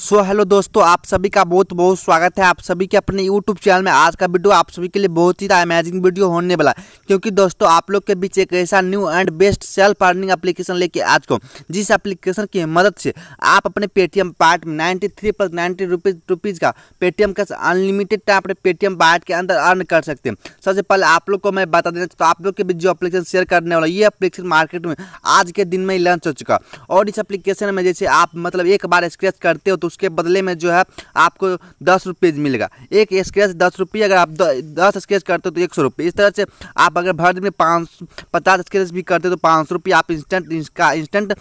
सो so, hello दोस्तों आप सभी का बहुत बहुत स्वागत है आप सभी के अपने यूट्यूब चैनल में आज का वीडियो आप सभी के लिए बहुत ही अमेजिंग वीडियो होने वाला क्योंकि दोस्तों आप लोग के बीच एक ऐसा new and best self earning application लेके आज को जिस एप्लीकेशन की मदद से आप अपने पेटीएम पार्ट में ninety three plus ninety rupees rupees का पेटीएम का अनलिमिटेड टाइम अपने पेटीएम पार्ट के अंदर अर्न कर सकते हैं सबसे पहले आप लोग को मैं बता देना चाहता तो आप लोग के बीच जो एप्लीकेशन शेयर करने वाला ये अप्लीकेशन मार्केट में आज के दिन में ही लॉन्च हो चुका और इस अप्लीकेशन में जैसे आप मतलब एक बार स्क्रैच करते हो तो उसके बदले में जो है आपको दस रुपीज़ मिलेगा एक स्केच दस रुपये अगर आप दस स्केच करते हो तो एक सौ रुपये इस तरह से आप अगर भर दिन में पाँच पचास स्केच भी करते हो तो पाँच सौ रुपये आप इंस्टेंट इसका इंस्टेंट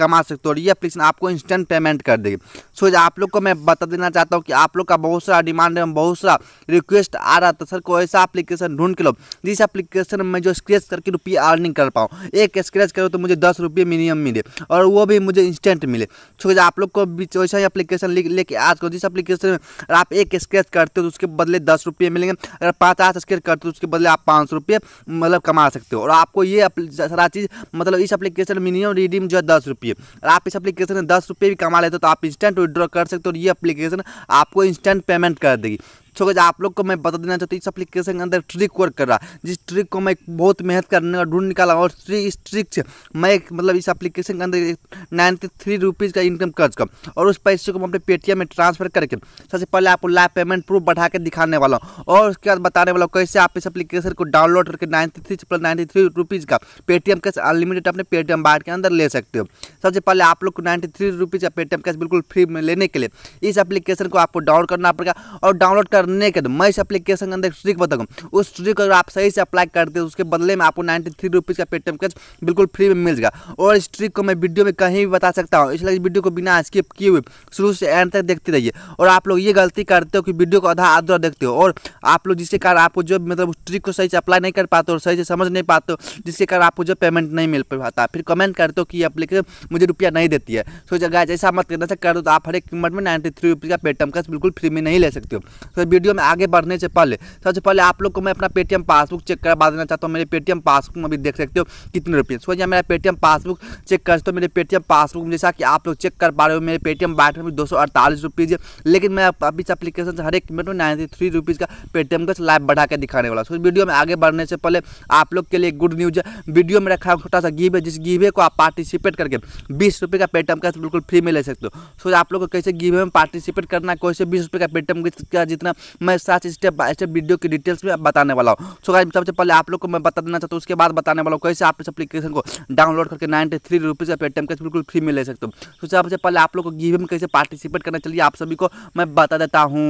कमा सकते हो और ये अपलिकेशन आपको इंस्टेंट पेमेंट कर देगी सो आप लोग को मैं बता देना चाहता हूँ कि आप लोग का बहुत सारा डिमांड है बहुत सारा रिक्वेस्ट आ रहा था सर को ऐसा एप्लीकेशन ढूंढ के लो जिस एप्लीकेशन में जो स्क्रेच करके रुपये अर्निंग कर पाऊँ एक स्क्रेच करो तो मुझे दस रुपये मिनिमम मिले और वो भी मुझे इंस्टेंट मिले सो आप लोग को भी वैसा एप्लीकेशन लेके आज करो जिस एप्लीकेशन में आप एक स्केच करते हो तो उसके बदले दस रुपये मिलेंगे अगर पचास स्केच करते हो तो उसके बदले आप पाँच रुपये मतलब कमा सकते हो और आपको ये सारा चीज़ मतलब इस एप्लीकेशन में मिनिमम रिडीम जो है दस रुपये आप इस एप्लीकेशन में दस रुपये भी कमा लेते हो तो आप इंस्टेंट विड्रॉ कर सकते हो और ये एप्लीकेशन आपको इंस्टेंट पेमेंट कर देगी सो तो गज आप लोग को मैं बता देना चाहता हूँ इस एप्लीकेशन के अंदर ट्रिक वर्क कर रहा जिस ट्रिक को मैं बहुत मेहनत करने का ढूंढ निकाला और ट्रिक इस ट्रिक से मैं मतलब इस एप्लीकेशन के अंदर नाइन्टी थ्री रुपीज़ का इनकम खर्च कर और उस पैसे को मैं अपने पेटीएम में ट्रांसफर करके सबसे पहले आपको लाइव पेमेंट प्रूफ बढ़ा के दिखाने वाला हूँ और उसके बाद बताने वाला हूँ कैसे आप इस अप्लीकेशन को डाउनलोड करके ninety three plus ninety three rupees का पेटीएम कैश अनलिमिटेड अपने पेटीएम बार के अंदर ले सकते हो सबसे पहले आप लोग को नाइन्टी थ्री रुपीज़ का पेटीएम कैश बिल्कुल फ्री में लेने के लिए इस एप्लीकेशन को आपको डाउनलोड करना पड़ेगा और डाउनलोड कर करने के बाद मैं इस एप्लीकेशन के अंदर एक ट्रिक बताऊँ उस ट्रिक को अगर आप सही से अप्लाई करते हैं उसके बदले में आपको नाइन्टी थ्री रुपीज़ का पेटीएम कैश बिल्कुल फ्री में मिल जाएगा और इस ट्रिक को मैं वीडियो में कहीं भी बता सकता हूँ इसलिए इस वीडियो को बिना स्किप किए हुए शुरू से एंड तक देखते रहिए और आप लोग ये गलती करते हो कि वीडियो को आधा आधा देखते हो और आप लोग जिसके कारण आपको जो मतलब उस ट्रिक को सही से अप्लाई नहीं कर पाते हो सही से समझ नहीं पाते हो जिसके कारण आपको जो पेमेंट नहीं मिल पाता फिर कमेंट करते हो कि ये एप्लीकेशन मुझे रुपया नहीं देती है सोचा गाय ऐसा मत करना कर दो तो आप हर एक कीमत में नाइन्टी थ्री रुपीज़ का पेटीएम कैश बिल्कुल फ्री में नहीं ले सकते हो तो वीडियो में आगे बढ़ने से पहले सबसे पहले आप लोग को मैं अपना पेटीएम पासबुक चेक करवा देना चाहता हूँ मेरे पेटीएम पासबुक में भी देख सकते हो कितने रुपये सो यहाँ मेरा पेटीएम पासबुक चेक कर सकते हो मेरे पेटीएम पासबुक में जैसा कि आप लोग चेक कर पा रहे हो मेरे पेटीएम बाट में दो सौ अड़तालीस रुपीज़ है लेकिन मैं अभी इस अपलीकेशन से हर एक मिनट में नाइन्टी थ्री रुपीज़ का पेटीएम का लाइव बढ़ा के दिखाने वाला सो तो वीडियो में आगे बढ़ने से पहले आप लोग के लिए गुड न्यूज़ है वीडियो में रखा छोटा सा गिव है जिस गीवे को आप पार्टिसिपेट करके बीस रुपये का पेटीएम का बिल्कुल फ्री में ले सकते हो सो तो आप लोग को कैसे गीवे में पार्टिसिपेट करना कैसे बीस रुपये का पेटीएम का जितना मैं साथ स्टेप बाय स्टेप वीडियो की डिटेल्स में बताने वाला हूँ सो गाइज सबसे पहले आप लोग को मैं बता देना चाहता हूँ उसके बाद बताने वाला हूँ कैसे आप इस अपलीकेशन को डाउनलोड करके नाइन्टी थ्री रुपीज़ का पेटीएम कैसे बिल्कुल फ्री में ले सकते हो सबसे पहले आप लोग को गेम में कैसे पार्टिसिपेट करना चाहिए आप सभी को मैं बता देता हूँ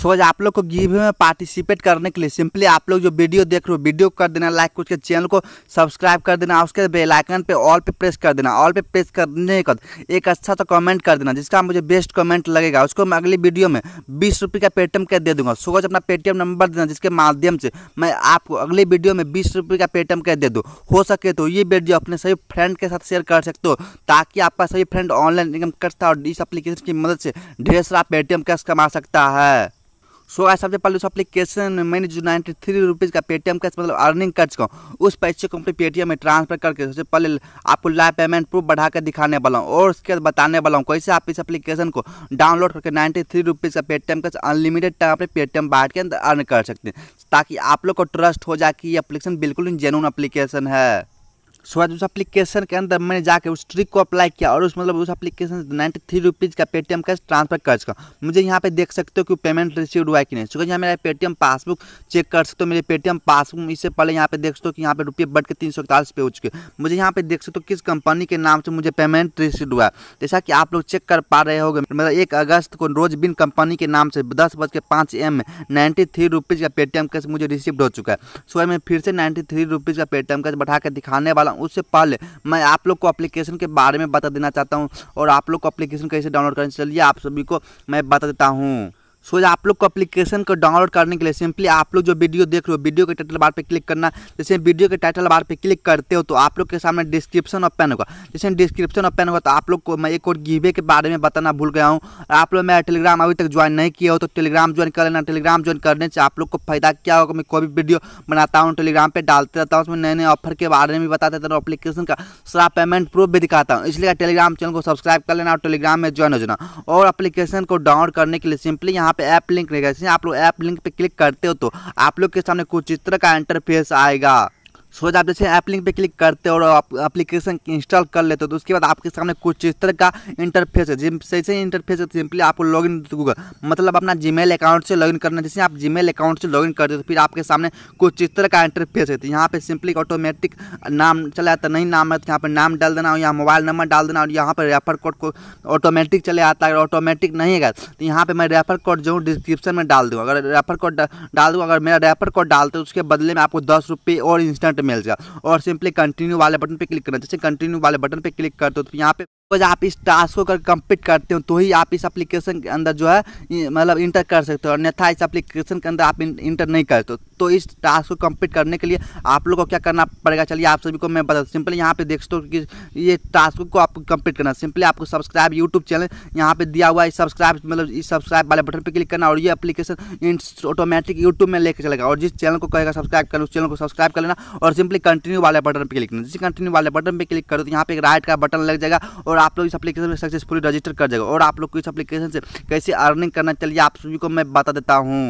सोज आप लोग को गिव में पार्टिसिपेट करने के लिए सिंपली आप लोग जो वीडियो देख रहे हो वीडियो कर देना लाइक कुछ के चैनल को सब्सक्राइब कर देना उसके बेल आइकन पे ऑल पे प्रेस कर देना ऑल पे प्रेस करने के बाद एक अच्छा सा कमेंट कर देना जिसका मुझे बेस्ट कमेंट लगेगा उसको मैं अगली वीडियो में बीस रुपये का पेटीएम कैश दे दूँगा सोज अपना पेटीएम नंबर देना जिसके माध्यम से मैं आपको अगली वीडियो में बीस रुपये का पेटीएम कैश दे दूँ हो सके तो ये वीडियो अपने सभी फ्रेंड के साथ शेयर कर सकते हो ताकि आपका सभी फ्रेंड ऑनलाइन इनकम कर सकता और इस एप्लीकेशन की मदद से ढेर सारा पेटीएम कैश कमा सकता है सो आई सबसे पहले उस में मैंने जो नाइन्टी थ्री रुपीज़ का पेटीएम कैश मतलब अर्निंग कर चुका हूँ उस पैसे को अपने पेटीएम में ट्रांसफर करके सबसे पहले आपको लाइव पेमेंट प्रूफ बढ़ाकर दिखाने वाला हूँ और उसके बाद बताने वाला हूँ कैसे आप इस एप्लीकेशन को डाउनलोड करके नाइन्टी थ्री रुपीज़ का पेटीएम कैश अनलिमिटेड टाइम अपने पेटीएम बांट के अंदर अर्न कर सकते हैं ताकि आप लोग को ट्रस्ट हो जाए कि ये अप्लीकेशन बिल्कुल जेनुअन अप्लीकेशन है उसके बाद उस एप्लीकेशन के अंदर मैंने जाकर उस ट्रिक को अप्लाई किया और उस मतलब उस एप्लीकेशन से नाइन्टी थ्री रुपीज़ का पेटीएम कैश ट्रांसफर कर चुका मुझे यहाँ पे देख सकते हो कि पेमेंट रिसीव हुआ है कि नहीं चूँकि यहाँ मेरा पेटीएम पासबुक चेक कर सकते हो मेरे पेटीएम पासबुक इससे पहले यहाँ पे देख सकते हो कि यहाँ पे रुपये बढ़ के तीन सौ इकतालीस पे हो चुके मुझे यहाँ पे देख सकते हो किस कंपनी के नाम से मुझे पेमेंट रिसीव हुआ जैसा कि आप लोग चेक कर पा रहे हो मतलब एक अगस्त को रोज़ बिन कंपनी के नाम से दस बज के पाँच एम में नाइन्टी थ्री रुपीज़ का पेटीएम कैश मुझे रिसीव हो चुका है सो मैं फिर से नाइन्टी थ्री रुपीज़ का पेटीएम कैश बढ़ा के दिखाने वाला हूँ उससे पहले मैं आप लोग को अप्लीकेशन के बारे में बता देना चाहता हूँ और आप लोग को अप्लीकेशन कैसे डाउनलोड करें चलिए आप सभी को मैं बता देता हूँ सो आप लोग को अपलीकेशन को डाउनलोड करने के लिए सिंपली आप लोग जो वीडियो देख रहे हो वीडियो के टाइटल बार पे क्लिक करना जैसे वीडियो के टाइटल बार पे क्लिक करते हो तो आप लोग के सामने डिस्क्रिप्शन ओपन होगा जैसे डिस्क्रिप्शन ओपन होगा तो आप लोग को मैं एक और गिवे के बारे में बताना भूल गया हूँ आप लोग मेरा टेलीग्राम अभी तक ज्वाइन नहीं किया हो तो टेलीग्राम ज्वाइन कर लेना टेलीग्राम ज्वाइन करने से आप लोग को फायदा क्या होगा मैं कोई भी वीडियो बनाता हूँ टेलीग्राम पर डालते रहता हूँ उसमें नए नए ऑफर के बारे में भी बताते रहता हूँ अपलीकेशन का सारा पेमेंट प्रूफ भी दिखाता हूँ इसलिए टेलीग्राम चैनल को सब्सक्राइब कर लेना और टेलीग्राम में ज्वाइन हो जाना और अपलीकेशन को डाउनलोड करने के लिए सिंपली यहाँ पे ऐप लिंक रहेगा जैसे आप लोग ऐप लिंक पे क्लिक करते हो तो आप लोग के सामने कुछ चित्र का इंटरफेस आएगा सो आप जैसे ऐप लिंक पे क्लिक करते हो और एप्लीकेशन इंस्टॉल कर लेते हो तो उसके बाद आपके सामने कुछ इस तरह का इंटरफेस है जैसे इंटरफेस है सिंपली आपको लॉग इन मतलब अपना जीमेल अकाउंट से लॉगिन करना जैसे आप जीमेल अकाउंट से लॉगिन करते हो तो फिर आपके सामने कुछ इस तरह का इंटरफेस है तो यहाँ पर सिंपली ऑटोमेटिक नाम चला जाता नहीं नाम है तो यहाँ पर नाम डाल देना और यहाँ मोबाइल नंबर डाल देना और यहाँ पर रेफर कोड को ऑटोमेटिक चले आता है अगर ऑटोमेटिक नहीं है तो यहाँ पर मैं रेफर कोड जो डिस्क्रिप्शन में डाल दूँ अगर रेफर कोड डाल दूँ अगर मेरा रेफर कोड डालते हो तो उसके बदले में आपको दस रुपये और इंस्टेंट मिल जाएगा और सिंपली कंटिन्यू वाले बटन पर क्लिक करना जैसे कंटिन्यू वाले बटन पर क्लिक कर दो तो यहाँ पे रोज़ आप इस टास्क को अगर कंप्लीट करते हो तो ही आप इस एप्लीकेशन के अंदर जो है मतलब इंटर कर सकते हो अन्यथा इस एप्लीकेशन के अंदर आप इंटर नहीं करते हो तो इस टास्क को कंप्लीट करने के लिए आप लोग को क्या करना पड़ेगा चलिए आप सभी को मैं बता सिंपली यहाँ पे देख सकते हो कि ये टास्क को आपको कंप्लीट करना सिंपली आपको सब्सक्राइब यूट्यूब चैनल यहाँ पे दिया हुआ है सब्सक्राइब मतलब इस सब्सक्राइब वाले बटन पर क्लिक करना और ये अपलीकेशन ऑटोमेटिक यूट्यूब में लेकर चलेगा और जिस चैनल को कहेगा सब्सक्राइब करना उस चैनल को सब्सक्राइब कर लेना और सिंपली कंटिन्यू वाले बटन पर क्लिक करना जिस कंटिन्यू वाले बटन पर क्लिक करो तो यहाँ पे एक राइट का बटन लग जाएगा और और आप लोग इस एप्लीकेशन में सक्सेसफुली रजिस्टर कर जाएगा और आप लोग को इस एप्लीकेशन से कैसे अर्निंग करना चाहिए आप सभी को मैं बता देता हूँ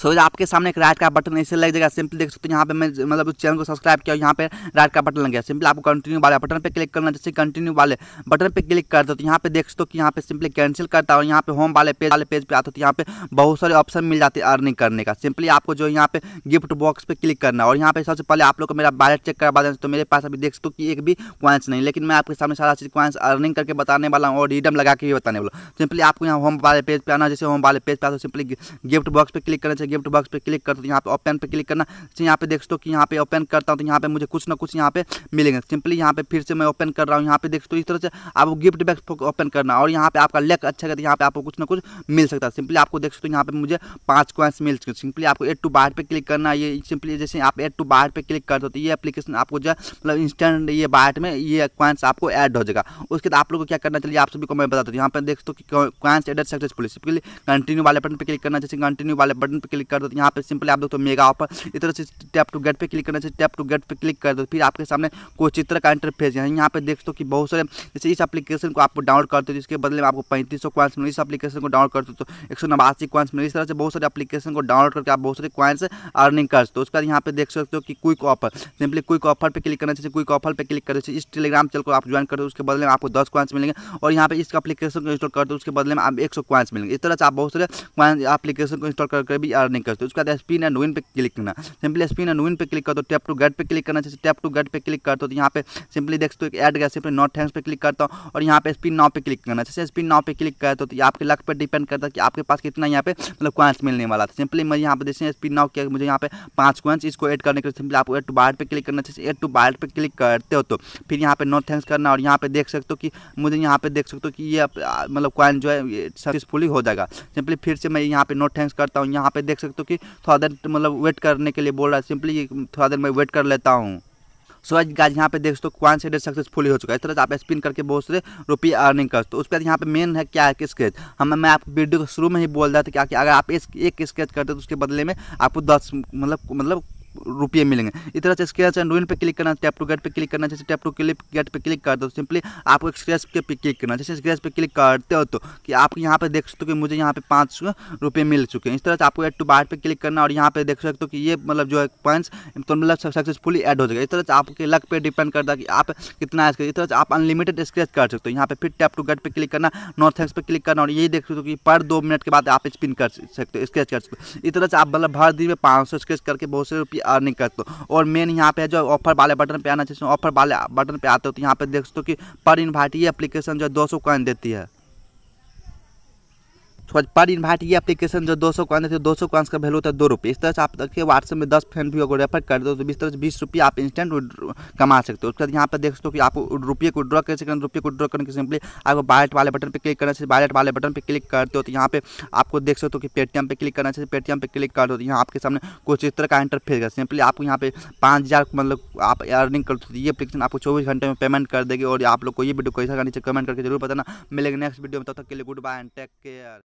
सो आपके सामने एक राइट का बटन ऐसे लग जाएगा सिंपली देख सकते हो यहाँ पे मैं मतलब उस चैनल को सब्सक्राइब किया यहाँ पे राइट का बटन लग गया सिंपली आपको कंटिन्यू वाले बटन पर क्लिक करना जैसे कंटिन्यू वाले बटन पर क्लिक कर दो तो यहाँ पे देख सकते हो कि यहाँ पे सिंपली कैंसिल करता है और यहाँ पे होम वाले पेज वाले पेज पर आते हो तो यहाँ पे बहुत सारे ऑप्शन मिल जाते हैं अर्निंग करने का सिंपली आपको जो यहाँ पे गिफ्ट बॉक्स पर क्लिक करना और यहाँ पे सबसे पहले आप लोग को मेरा बैलेट चेक करवा देना तो मेरे पास अभी देख सकते हो कि एक भी क्वाइंस नहीं लेकिन मैं आपके सामने सारा चीज़ क्वाइंस अर्निंग करके बताने वाला हूँ और रिडम लगा के भी बताने वाला हूँ सिंपली आपको यहाँ होम वाले पेज पर आना जैसे होम वाले पेज पर आता तो सिंपली गिफ्ट बॉक्स पर क्लिक करना गिफ्ट बॉक्स पे क्लिक करते हो यहाँ पे ओपन पे क्लिक करना तो यहाँ पे देखते हो कि यहाँ पे ओपन करता हूँ तो यहाँ पे मुझे कुछ ना कुछ यहाँ पे मिलेंगे सिंपली यहाँ पे फिर से मैं ओपन कर रहा हूँ यहाँ पे देखते हो इस तरह से आपको गिफ्ट बॉक्स ओपन करना और यहाँ पे आपका लेक अच्छा करते यहाँ पे आपको कुछ ना कुछ मिल सकता है सिंपली आपको देख सकते हो यहाँ पे मुझे पाँच कॉइन्स मिल सकते सिंपली आपको एड टू बाहर पर क्लिक करना ये सिंपली जैसे आप एड टू बाहर पर क्लिक करते हो तो ये अपलीकेशन आपको जो मतलब इंस्टेंट ये बाहर में ये कॉइन्स आपको एड हो जाएगा उसके बाद आप लोग को क्या करना चाहिए आप सभी को मैं बताता हूँ यहाँ पर देख सकते हो कि coins added successful simply continue वाले बटन पर क्लिक करना जैसे कंटिन्यू वाले बटन पर क्लिक कर दो तो यहाँ पे सिंपली आप देखते हो मेगा ऑफर इस तरह से टैप टू गेट पे क्लिक करना चाहिए टैप टू गेट पे क्लिक कर दो फिर आपके सामने कोई चित्र का इंटरफेस है यहाँ पे देख दो कि बहुत सारे जैसे इस एप्लीकेशन को आपको डाउनलोड करते हो जिसके बदले में आपको पैंतीस सौ क्वाइंस मिले इस एप्लीकेशन को डाउनलोड करते हो तो एक सौ नवासी क्वाइंस मिले इस तरह से बहुत सारे एप्लीकेशन को डाउनलोड करके आप बहुत सारे क्वाइंस अर्निंग कर सकते हो उसके बाद यहाँ पे देख सकते हो कि quick offer simply quick offer पर क्लिक करना चाहिए क्विक ऑफर पर क्लिक करते इस टेलीग्राम चल को आप ज्वाइन कर दो उसके बदले में आपको दस क्वाइंस मिलेंगे और यहाँ पे इस एप्लीकेशन को इंस्टॉल कर दो उसके बदले में आप एक सौ क्वाइंस मिलेंगे इस तरह से आप बहुत सारे क्वाइंस एप्लीकेशन को इंस्टॉल करके भी दोबारा नहीं करते उसके बाद स्पिन एंड विन पे क्लिक करना सिंपली स्पिन एंड विन पे क्लिक कर दो टैप टू गेट पे क्लिक करना चाहिए टैप टू गेट पे क्लिक करते हो तो यहाँ पे सिंपली देख सकते हो एड गया सिंपली नॉट हैंड्स पे क्लिक करता हूँ और यहाँ पे स्पिन नाव पे क्लिक करना जैसे स्पिन नाव पे क्लिक करते हो तो आपके लक पर डिपेंड करता है कि आपके पास कितना यहाँ पे मतलब क्वेंस मिलने वाला था सिंपली मैं यहाँ पे जैसे स्पिन नाव किया मुझे यहाँ पे पाँच क्वेंस इसको एड करने के लिए सिंपली आपको एड टू बार्ड पे क्लिक करना चाहिए एड टू बार्ड पे क्लिक करते हो तो फिर यहाँ पे नॉट थैंक्स करना और यहाँ पे देख सकते हो कि मुझे यहाँ पे देख सकते हो कि ये मतलब क्वाइन जो है सक्सेसफुली हो जाएगा सिंपली फिर से मैं यहाँ पे नॉट थैंक्स करता हूँ यहाँ पे देख देख सकते हो कि थोड़ा देर मतलब वेट करने के लिए बोल रहा है सिंपली थोड़ा देर मैं वेट कर लेता हूँ सो आज गाज यहाँ पे देख सकते हो क्वान सेडर सक्सेसफुली हो चुका है इस तरह से आप स्पिन करके बहुत सारे रुपये अर्निंग कर सकते हो उसके बाद यहाँ पे मेन है क्या है स्केच हम मैं आपको वीडियो के शुरू में ही बोल रहा था कि अगर आप एक स्केच करते तो उसके बदले में आपको दस मतलब मतलब रुपये मिलेंगे इस तरह से स्क्रैच एंड विन पर क्लिक करना टैप टू गेट पर क्लिक करना जैसे टैप टू क्लिप गेट पर क्लिक कर दो सिंपली आपको स्क्रैच के पे क्लिक करना जैसे स्क्रैच पे क्लिक करते हो तो कि आप यहाँ पर देख सकते हो कि मुझे यहाँ पे पाँच रुपये मिल चुके हैं इस तरह से आपको एड टू बार्ट पर क्लिक करना और यहाँ पे देख सकते हो कि ये मतलब जो है पॉइंट्स तो मतलब सक्सेसफुली एड हो जाएगा इस तरह से आपके लक पे डिपेंड करता है कि आप कितना इस तरह से आप अनलिमिटेड स्क्रैच कर सकते हो यहाँ पे फिर टैप टू गेट पर क्लिक करना नॉर्थ एक्स पर क्लिक करना और यही देख सकते हो कि पर दो मिनट के बाद आप स्पिन कर सकते हो स्क्रैच कर सकते हो इस तरह से आप मतलब भर दिन में पाँच स्क्रैच करके बहुत से रुपये अर्निंग करते हो और मेन यहाँ पे जो ऑफर वाले बटन पे आना चाहिए ऑफर वाले बटन पे आते हो तो यहाँ पे देख सकते हो कि पर इन्वाइट ये एप्लीकेशन जो है दो सौ देती है पर इन्वाइट ये एप्लीकेशन जो दो सौ कॉन्स थे तो दो सौ कॉन्स का वैल्यू होता है दो रुपये इस तरह से आप देखिए व्हाट्सएप में दस फ्रेंड भी अगर रेफर कर दो तो बीस तरह से बीस रुपये आप इंस्टेंट कमा सकते हो उसके बाद यहाँ पर देख सकते हो कि आप रुपये को ड्रॉ कैसे करें रुपये को ड्रॉ करने के सिंपली आपको बायट वाले बटन पर क्लिक करना चाहिए बायट वाले बटन पर क्लिक करते हो तो यहाँ पर आपको देख सकते हो कि पेटीएम पर क्लिक करना चाहिए पेटीएम पर क्लिक कर दो तो यहाँ आपके सामने कुछ इस तरह का इंटरफेस है सिंपली आपको यहाँ पे पाँच हज़ार मतलब आप अर्निंग कर दो तो ये अपलीकेशन आपको चौबीस घंटे में पेमेंट कर देगी और आप लोग को ये वीडियो कैसा करना चाहिए कमेंट करके जरूर बताना मिलेगा नेक्स्ट वीडियो में तब तक के लिए goodbye and take care